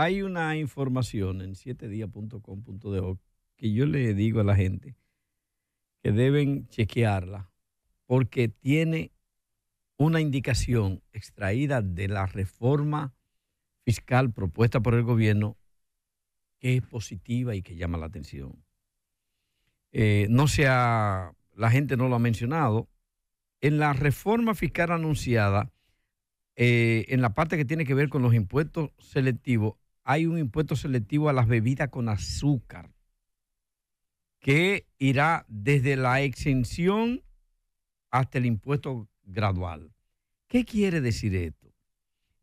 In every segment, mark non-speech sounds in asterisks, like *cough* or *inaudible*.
Hay una información en 7dia.com.de que yo le digo a la gente que deben chequearla porque tiene una indicación extraída de la reforma fiscal propuesta por el gobierno que es positiva y que llama la atención. Eh, no sea, la gente no lo ha mencionado. En la reforma fiscal anunciada, eh, en la parte que tiene que ver con los impuestos selectivos, hay un impuesto selectivo a las bebidas con azúcar que irá desde la exención hasta el impuesto gradual. ¿Qué quiere decir esto?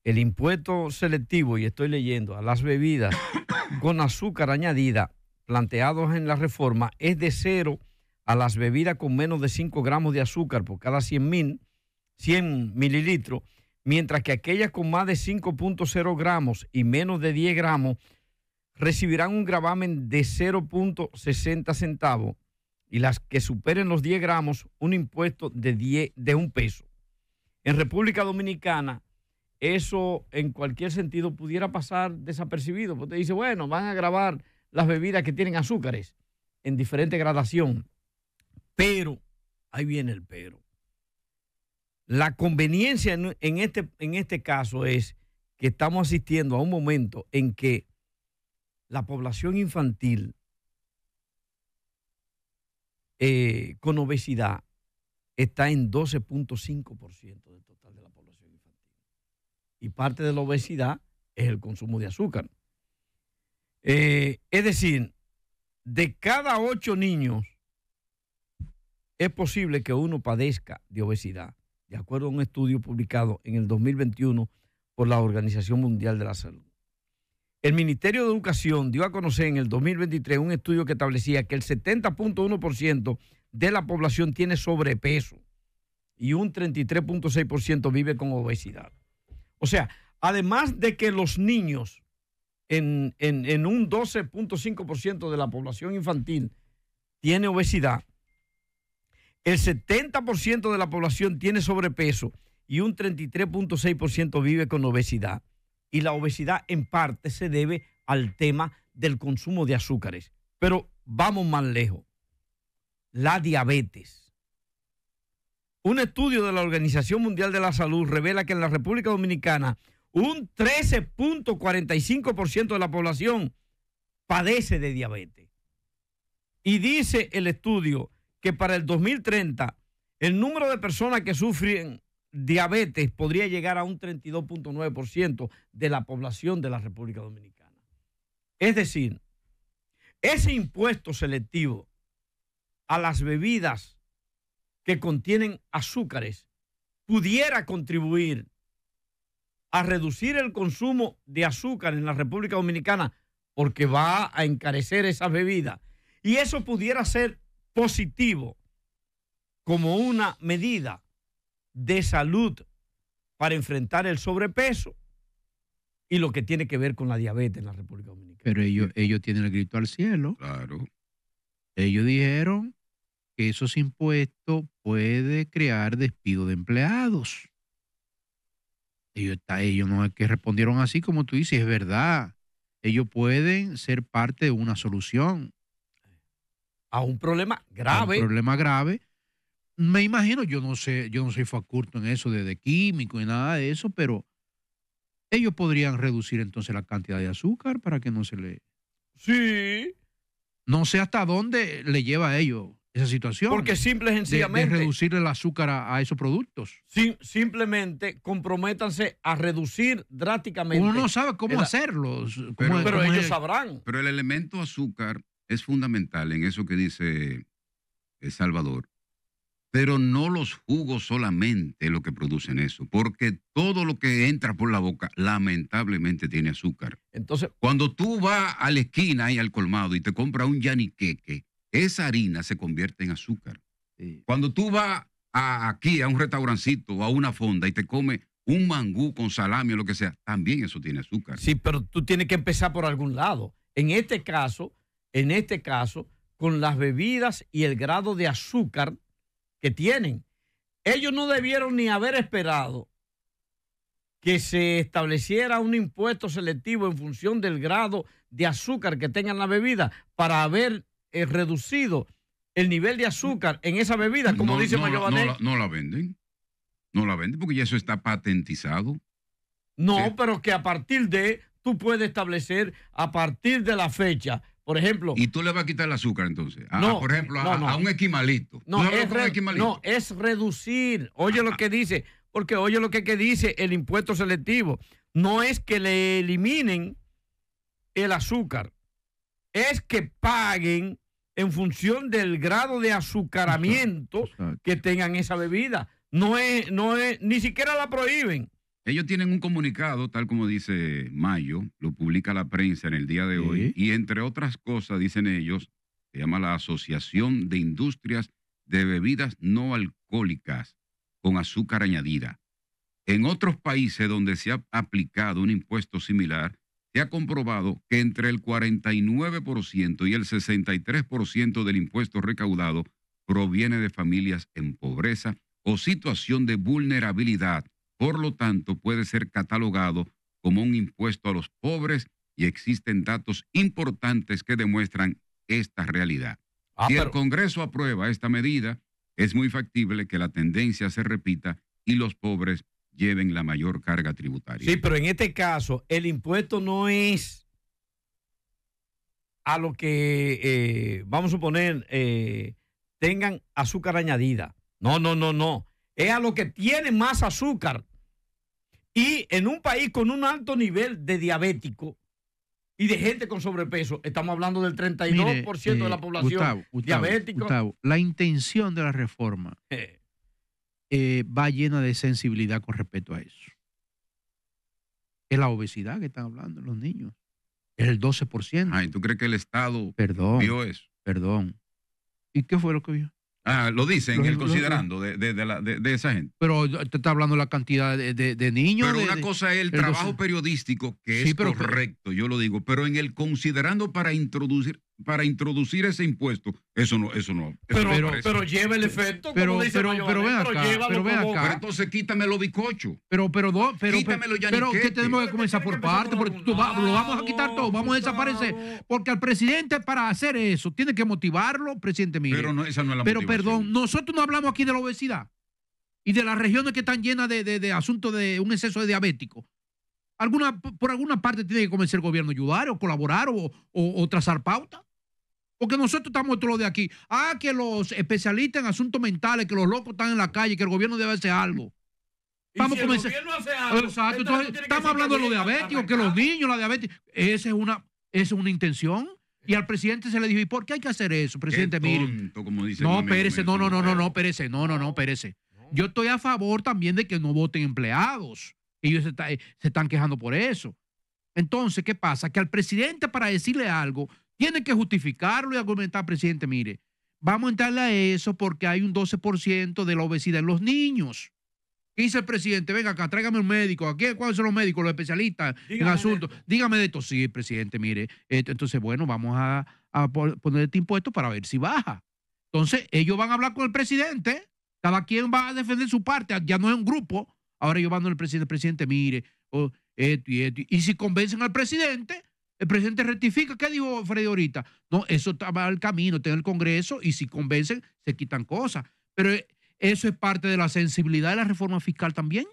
El impuesto selectivo, y estoy leyendo, a las bebidas *coughs* con azúcar añadida planteados en la reforma es de cero a las bebidas con menos de 5 gramos de azúcar por cada 100, mil, 100 mililitros mientras que aquellas con más de 5.0 gramos y menos de 10 gramos recibirán un gravamen de 0.60 centavos y las que superen los 10 gramos un impuesto de, 10, de un peso. En República Dominicana, eso en cualquier sentido pudiera pasar desapercibido, porque dice, bueno, van a grabar las bebidas que tienen azúcares en diferente gradación, pero, ahí viene el pero, la conveniencia en, este, en este caso es que estamos asistiendo a un momento en que la población infantil eh, con obesidad está en 12.5% del total de la población infantil. Y parte de la obesidad es el consumo de azúcar. Eh, es decir, de cada ocho niños es posible que uno padezca de obesidad de acuerdo a un estudio publicado en el 2021 por la Organización Mundial de la Salud. El Ministerio de Educación dio a conocer en el 2023 un estudio que establecía que el 70.1% de la población tiene sobrepeso y un 33.6% vive con obesidad. O sea, además de que los niños en, un 12.5% de la población infantil tiene obesidad, el 70% de la población tiene sobrepeso y un 33.6% vive con obesidad. Y la obesidad en parte se debe al tema del consumo de azúcares. Pero vamos más lejos. La diabetes. Un estudio de la Organización Mundial de la Salud revela que en la República Dominicana un 13.45% de la población padece de diabetes. Y dice el estudio que para el 2030 el número de personas que sufren diabetes podría llegar a un 32.9% de la población de la República Dominicana. Es decir, ese impuesto selectivo a las bebidas que contienen azúcares pudiera contribuir a reducir el consumo de azúcar en la República Dominicana porque va a encarecer esas bebidas. Y eso pudiera ser positivo como una medida de salud para enfrentar el sobrepeso y lo que tiene que ver con la diabetes en la República Dominicana. Pero ellos, ellos tienen el grito al cielo. Claro. Ellos dijeron que esos impuestos pueden crear despido de empleados. Ellos, ellos no es que respondieron así como tú dices, es verdad. Ellos pueden ser parte de una solución a un problema grave. un problema grave. Me imagino, yo no sé, yo no soy faculto en eso de, químico y nada de eso, pero ellos podrían reducir entonces la cantidad de azúcar para que no se le. Sí. No sé hasta dónde le lleva a ellos esa situación. Porque simple y sencillamente. reducirle el azúcar a, esos productos. simplemente comprométanse a reducir drásticamente. Uno no sabe cómo hacerlo. pero, ellos sabrán. Pero el elemento azúcar es fundamental en eso que dice El eh, Salvador. Pero no los jugos solamente lo que producen eso, porque todo lo que entra por la boca lamentablemente tiene azúcar. Entonces, cuando tú vas a la esquina y al colmado y te compras un yaniqueque, esa harina se convierte en azúcar. Cuando tú vas aquí a un restaurancito, a una fonda y te comes un mangú con salami o lo que sea, también eso tiene azúcar. Sí, pero tú tienes que empezar por algún lado. En este caso, en este caso, con las bebidas y el grado de azúcar que tienen. Ellos no debieron ni haber esperado que se estableciera un impuesto selectivo en función del grado de azúcar que tengan la bebida para haber eh, reducido el nivel de azúcar en esa bebida, como dice no, no, la, venden. No la venden porque ya eso está patentizado. No, pero que a partir de, tú puedes establecer a partir de la fecha por ejemplo. ¿Y tú le vas a quitar el azúcar entonces? no, por ejemplo, a, un esquimalito. No, es esquimalito? no, es reducir. Oye lo ah, ah. que dice, porque oye lo que, dice el impuesto selectivo. No es que le eliminen el azúcar, es que paguen en función del grado de azucaramiento que tengan esa bebida. No es, no es, ni siquiera la prohíben. Ellos tienen un comunicado, tal como dice Mayo, lo publica la prensa en el día de hoy, y entre otras cosas, dicen ellos, se llama la Asociación de Industrias de Bebidas No Alcohólicas con Azúcar Añadida. En otros países donde se ha aplicado un impuesto similar, se ha comprobado que entre el 49% y el 63% del impuesto recaudado proviene de familias en pobreza o situación de vulnerabilidad por lo tanto, puede ser catalogado como un impuesto a los pobres y existen datos importantes que demuestran esta realidad. Ah, si el Congreso aprueba esta medida, es muy factible que la tendencia se repita y los pobres lleven la mayor carga tributaria. Sí, pero en este caso, el impuesto no es a lo que, eh, vamos a suponer, eh, tengan azúcar añadida. No, no, no, no es a lo que tiene más azúcar. Y en un país con un alto nivel de diabético y de gente con sobrepeso, estamos hablando del 32% de la eh, población diabético la intención de la reforma eh. Eh, va llena de sensibilidad con respecto a eso. Es la obesidad que están hablando los niños. Es el 12%. Ay, ¿tú crees que el Estado vio eso? Perdón. ¿Y qué fue lo que vio? Ah, lo dicen, en el considerando de, de, de, esa gente. Pero te está hablando la cantidad de, niños. Pero una cosa es el, trabajo periodístico, que es correcto, yo lo digo, pero en el considerando para introducir, para introducir ese impuesto. Eso no, eso no. pero, pero, lleva el efecto. Pero, como pero, pero, acá, pero, Pero entonces quítame los bizcochos. Pero, pero, pero, Quítamelo pero, que tenemos que comenzar por parte, porque lo vamos a quitar todo, vamos a desaparecer. Porque al presidente para hacer eso tiene que motivarlo, presidente mío. Pero no, esa no es la Pero perdón, nosotros no hablamos aquí de la obesidad y de las regiones que están llenas de, de, de asuntos de un exceso de diabético alguna, por alguna parte tiene que convencer el gobierno a ayudar o colaborar o, trazar pauta. Porque nosotros estamos todos de aquí. Ah, que los especialistas en asuntos mentales, que los locos están en la calle, que el gobierno debe hacer algo. gobierno Algo, estamos hablando de los diabéticos, que los niños, la diabetes. Esa es una, es una intención. Y al presidente se le dijo, ¿y por qué hay que hacer eso, presidente? no, espérese, no, no, no, no, no, no, no, no, Yo estoy a favor también de que no voten empleados. Ellos se, están quejando por eso. Entonces, ¿qué pasa? Que al presidente para decirle algo, tiene que justificarlo y argumentar, presidente, mire, vamos a entrarle a eso porque hay un 12% de la obesidad en los niños. ¿Qué dice el presidente? Venga acá, tráigame un médico. Aquí, ¿cuáles son los médicos, los especialistas en asuntos? Dígame de esto. Sí, presidente, mire. Este, entonces, bueno, vamos a, a poner este impuesto para ver si baja. Entonces, ellos van a hablar con el presidente. Cada quien va a defender su parte. Ya no es un grupo, Ahora yo mando al presidente, presidente, mire, oh, esto y esto. Y si convencen al presidente, el presidente rectifica. ¿Qué dijo Freddy ahorita? No, eso va al camino, está en el Congreso y si convencen, se quitan cosas. Pero eh, eso es parte de la sensibilidad de la reforma fiscal también.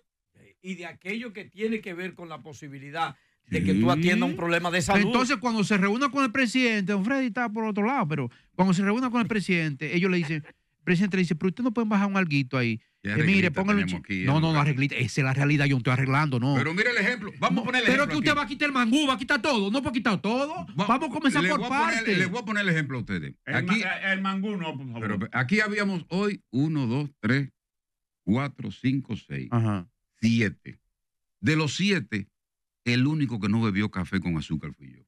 Y de aquello que tiene que ver con la posibilidad de que tú atiendas un problema de salud. Entonces, cuando se reúna con el presidente, don Freddy está por otro lado, pero cuando se reúna con el presidente, ellos le dicen, el presidente le dice, pero usted no pueden bajar un alguito ahí. Eh, mire, No, no, no arreglita. Esa es la realidad, yo no estoy arreglando, no. Pero mire el ejemplo. Vamos a poner el ejemplo. Pero que usted va a quitar el mangú, va a quitar todo. No a quitar todo. Vamos a comenzar por partes. Les voy a poner el ejemplo a ustedes. El, aquí, el mangú no, por favor. Pero aquí habíamos hoy 1, 2, 3, 4, 5, 6, siete. De los siete, el único que no bebió café con azúcar fui yo.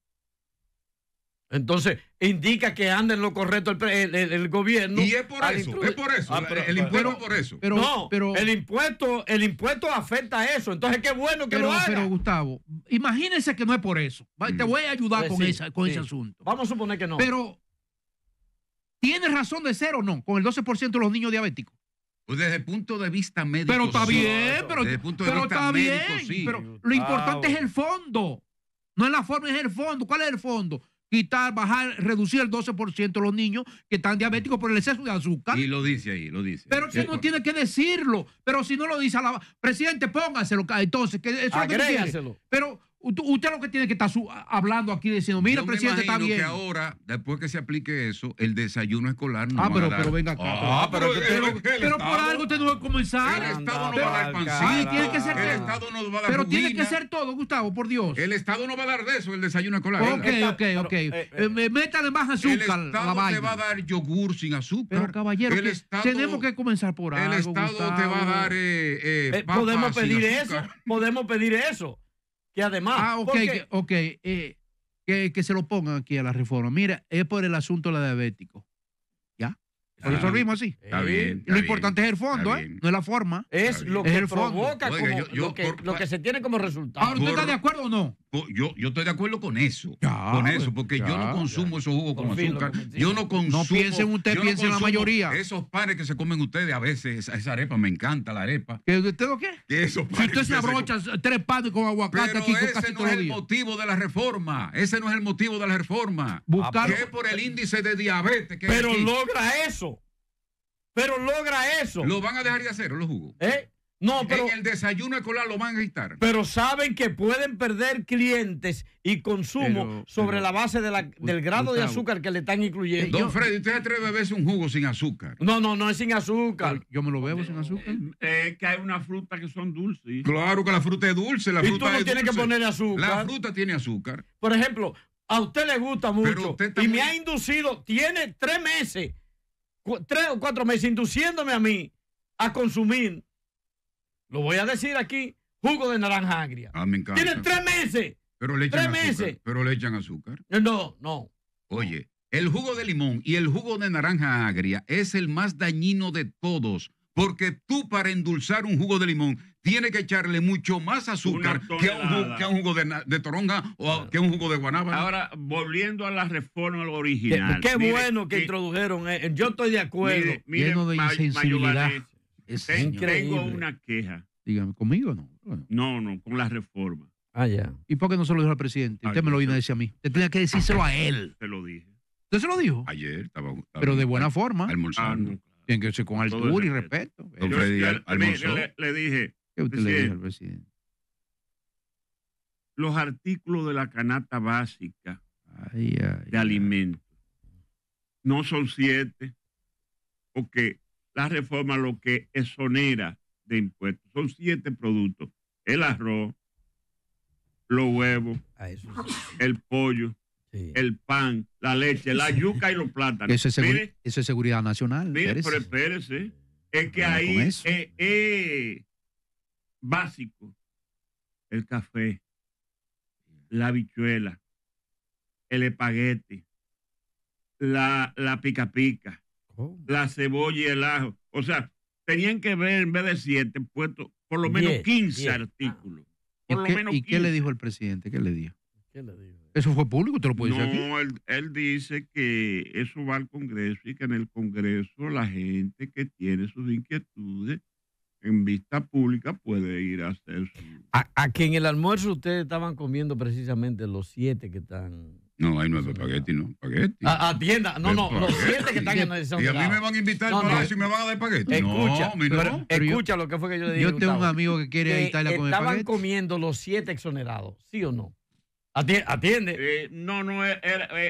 Entonces, indica que anda en lo correcto el, gobierno. Y es por eso, es por eso. Ah, pero, el impuesto por eso. no, el impuesto, el impuesto afecta a eso. Entonces, qué bueno que lo haga. Pero, Gustavo, imagínense que no es por eso. Te mm. voy a ayudar pues con, ese asunto. Vamos a suponer que no. Pero, ¿tienes razón de ser o no con el 12% de los niños diabéticos? Pues desde el punto de vista médico. Pero está bien, pero, está bien. Pero lo importante es el fondo. No es la forma, es el fondo. ¿Cuál es el fondo? quitar, bajar, reducir el 12% de los niños que están diabéticos por el exceso de azúcar. Y lo dice ahí, lo dice. Pero si no tiene que decirlo, pero si no lo dice a la... Presidente, póngaselo, entonces, que eso que Pero Usted lo que tiene que estar hablando aquí diciendo, mira, presidente, me está bien. que ahora, después que se aplique eso, el desayuno escolar no ah, va a dar. Ah, pero venga acá. Ah, pero, pero, por algo usted no va a comenzar. El Estado no va a dar pancita. Sí, tiene que ser. El Estado no va a dar Pero tiene que ser todo, Gustavo, por Dios. El Estado no va a dar de eso, el desayuno escolar. Ok, ok, ok. Eh, eh, eh, métale más azúcar. El Estado te va a dar yogur sin azúcar. Pero caballero, tenemos que comenzar por algo. El Estado te va a dar. Eh, podemos pedir eso. Podemos pedir eso que además... Ah, ok, ok. Eh, que, se lo pongan aquí a la reforma. Mira, es por el asunto de la diabético. ¿Ya? Lo resolvimos así. Está bien. lo importante es el fondo, ¿eh? No es la forma. Es lo que provoca lo, que, se tiene como resultado. Ahora, ¿usted está de acuerdo o no? Yo, estoy de acuerdo con eso. con eso, porque yo no consumo esos jugos con azúcar. Yo no consumo. No piensen ustedes, piensen la mayoría. Esos panes que se comen ustedes a veces, esa, arepa, me encanta la arepa. ¿Que usted lo qué? esos si usted se abrocha tres panes con aguacate ese no es el motivo de la reforma. Ese no es el motivo de la reforma. Buscar. Que es por el índice de diabetes. Que Pero logra eso. Pero logra eso. Lo van a dejar de hacer los jugos. ¿Eh? No, pero, en el desayuno escolar lo van a agitar. Pero saben que pueden perder clientes y consumo sobre la base del grado de azúcar que le están incluyendo. Don Freddy, ¿usted atreve a beberse un jugo sin azúcar? No, no, no es sin azúcar. Yo me lo bebo sin azúcar. Es eh, eh, que hay una fruta que son dulces. Claro que la fruta es dulce. La y tú no tienes que poner azúcar. La fruta tiene azúcar. Por ejemplo, a usted le gusta mucho y me ha inducido, tiene tres meses, tres o cuatro meses induciéndome a mí a consumir lo voy a decir aquí, jugo de naranja agria. Ah, tiene tres meses. Pero le echan azúcar. Pero le echan azúcar. No, no. Oye, el jugo de limón y el jugo de naranja agria es el más dañino de todos. Porque tú para endulzar un jugo de limón tienes que echarle mucho más azúcar que a, un, jugo, de, de toronja o ah. que a un jugo de guanábana. Ahora, volviendo a la reforma original. Qué, bueno que eh, introdujeron. Eh, yo estoy de acuerdo. Mire, lleno de insensibilidad. Es Tengo una queja. Dígame, ¿conmigo no? No, no, con la reforma. Ah, ya. ¿Y por qué no se lo dijo al presidente? Usted me lo vino a decir a mí. Usted tenía que decírselo a él. Se lo dije. ¿Usted se lo dijo? Ayer estaba. pero de buena forma. Almorzando. Ah, que ser con altura y respeto. Don Freddy le, dije. ¿Qué usted le dijo al presidente? Los artículos de la canasta básica de alimentos no son siete, porque la reforma lo que exonera de impuestos. Son siete productos. El arroz, los huevos, ah, el pollo, el pan, la leche, la yuca y los plátanos. Eso es, seguridad nacional. Mire, Es que ahí es básico. El café, la bichuela, el espagueti, la, la pica pica, Oh. la cebolla y el ajo. O sea, tenían que ver en vez de siete puestos por lo menos quince 15 artículos. Ah. ¿Y, qué, le dijo el presidente? ¿Qué le dijo? ¿Qué le Eso fue público, te lo puedes? no, él, dice que eso va al Congreso y que en el Congreso la gente que tiene sus inquietudes en vista pública puede ir a hacer su... A, a en el almuerzo ustedes estaban comiendo precisamente los siete que están no, hay nueve paquetes no. Espagueti. Atienda. No, no, los siete que están en la edición. Y a mí me van a invitar para y me van a dar espagueti. Escucha, no, escucha lo que fue que yo le dije. Yo tengo un amigo que quiere que editarla con espagueti. Estaban comiendo los siete exonerados, ¿sí o no? Atiende. no, no, e-,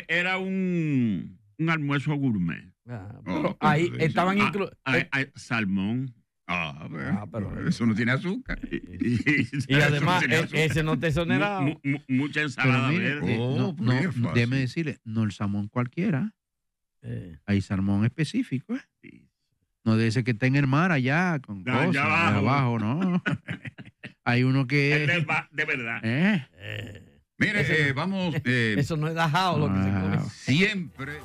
era, e-, un, almuerzo gourmet. Ah, oh, ahí estaban ah, incluidos. Ah, eh salmón. Ah, ah pero eso no tiene azúcar. *laughs* Y, además, e, ese no te sonera mucha ensalada verde. Oh, no, no, déjeme decirle, no el salmón cualquiera. Eh. Hay salmón específico. ¿eh? No de ese que está en el mar allá, con ah, cosas, abajo. no. *laughs* Hay uno que. Es de, verdad. ¿Eh? Mire, vamos. eso no es dajado lo que se ah. come. Siempre.